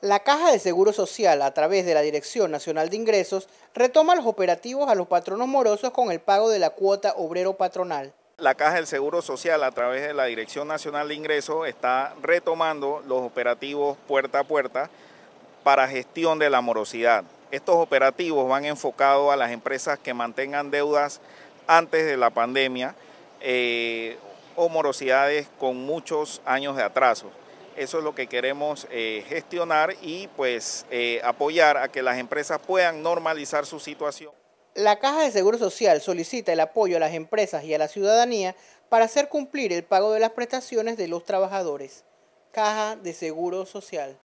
La Caja de Seguro Social, a través de la Dirección Nacional de Ingresos, retoma los operativos a los patronos morosos con el pago de la cuota obrero patronal. La Caja del Seguro Social, a través de la Dirección Nacional de Ingresos, está retomando los operativos puerta a puerta para gestión de la morosidad. Estos operativos van enfocados a las empresas que mantengan deudas antes de la pandemia eh, o morosidades con muchos años de atraso. Eso es lo que queremos eh, gestionar y pues eh, apoyar a que las empresas puedan normalizar su situación. La Caja de Seguro Social solicita el apoyo a las empresas y a la ciudadanía para hacer cumplir el pago de las prestaciones de los trabajadores. Caja de Seguro Social.